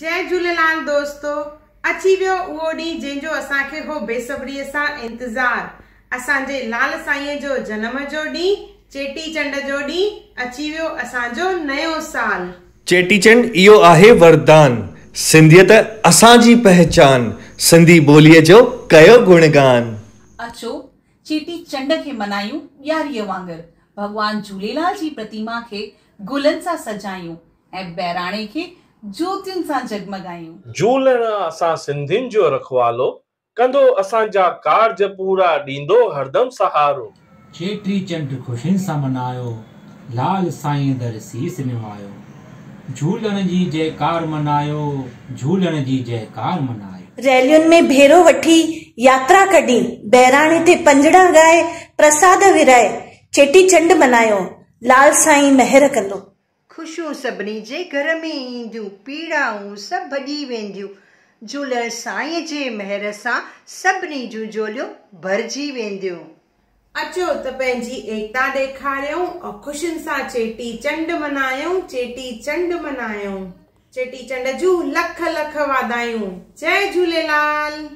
जय झूलेलाल दोस्तो अची वियो उहो ॾींहुं जंहिंजो असांखे हो बेसब्रीअ सां इंतज़ारु असांजे लाल साईंअ जो जनम जो ॾींहुं चेटीचंड जो ॾींहुं अची वियो असांजो नयो साल चेटीचंड इहो आहे वरदान सिंधियत असांजी पहचान सिंधी ॿोलीअ जो कयो गुणगान अचो चेटीचंड खे मनायूं ॾियारीअ वांगुरु भॻवान झूलेलाल जी प्रतिमा खे गुलनि सां सजायूं ऐं बहिराणे खे जोतियुनि सां जगमगायूं झूलण असां सिंधियुनि जो रखवालो कंदो असांजा कार्ज पूरा ॾींदो हरदम सहारो चेटी चंड ख़ुशियुनि सां मनायो लाल साईं दर सीस निवायो झूलण जी जयकार मनायो झूलण जी जयकार मनायो रैलियुनि में भेरो वठी यात्रा कढी बहिराणे ते पंजड़ा ॻाए प्रसाद विराए चेटी चंड मनायो लाल साईं महिर कंदो ख़ुशियूं सभिनी जे घर में ईंदियूं पीड़ाऊं सभु भॼी वेंदियूं झूलण साईं जे महर सां सभिनी जूं झोलियूं भरिजी वेंदियूं अचो त पंहिंजी एकता ॾेखारियूं और ख़ुशियुनि सां चेटी चंड मनायूं चेटी चंड मनायूं चेटी चंड जूं लख लख वाधायूं जय झूलेलाल